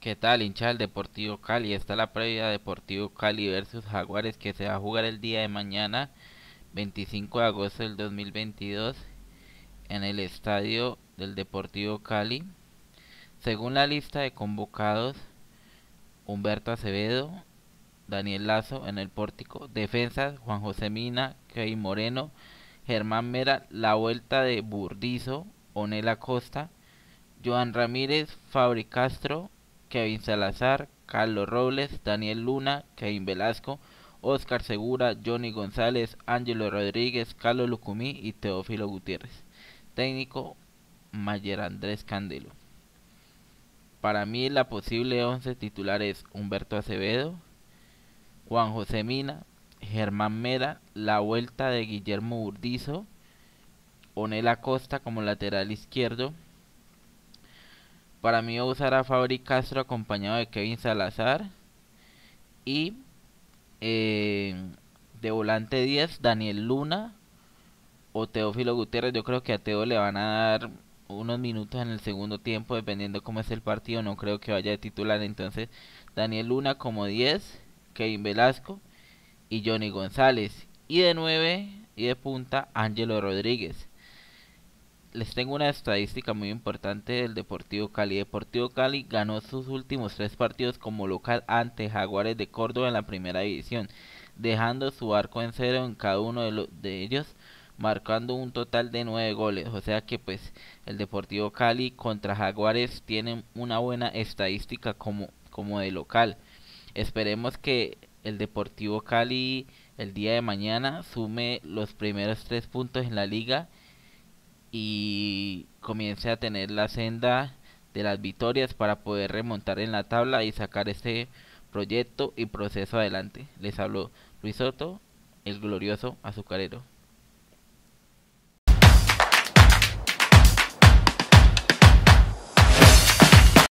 ¿Qué tal, hincha del Deportivo Cali? Está la previa Deportivo Cali versus Jaguares que se va a jugar el día de mañana, 25 de agosto del 2022, en el estadio del Deportivo Cali. Según la lista de convocados, Humberto Acevedo, Daniel Lazo en el pórtico, defensas Juan José Mina, Kevin Moreno, Germán Mera, la vuelta de Burdizo, Onela Costa, Joan Ramírez, Fabri Castro, Kevin Salazar, Carlos Robles, Daniel Luna, Kevin Velasco, Oscar Segura, Johnny González, Ángelo Rodríguez, Carlos Lucumí y Teófilo Gutiérrez. Técnico Mayer Andrés Candelo. Para mí la posible 11 titular es Humberto Acevedo, Juan José Mina, Germán Mera, la vuelta de Guillermo Urdizo, Onela Costa como lateral izquierdo, para mí voy a usar a Fabri Castro acompañado de Kevin Salazar. Y eh, de volante 10, Daniel Luna o Teófilo Gutiérrez. Yo creo que a Teo le van a dar unos minutos en el segundo tiempo, dependiendo cómo es el partido. No creo que vaya de titular. Entonces, Daniel Luna como 10, Kevin Velasco y Johnny González. Y de 9 y de punta, Ángelo Rodríguez les tengo una estadística muy importante del Deportivo Cali. Deportivo Cali ganó sus últimos tres partidos como local ante Jaguares de Córdoba en la primera división, dejando su arco en cero en cada uno de, ellos, marcando un total de nueve goles. O sea que pues el Deportivo Cali contra Jaguares tiene una buena estadística como, como de local. Esperemos que el Deportivo Cali el día de mañana sume los primeros tres puntos en la liga y comience a tener la senda de las victorias para poder remontar en la tabla y sacar este proyecto y proceso adelante. Les hablo Luis Soto, el glorioso azucarero.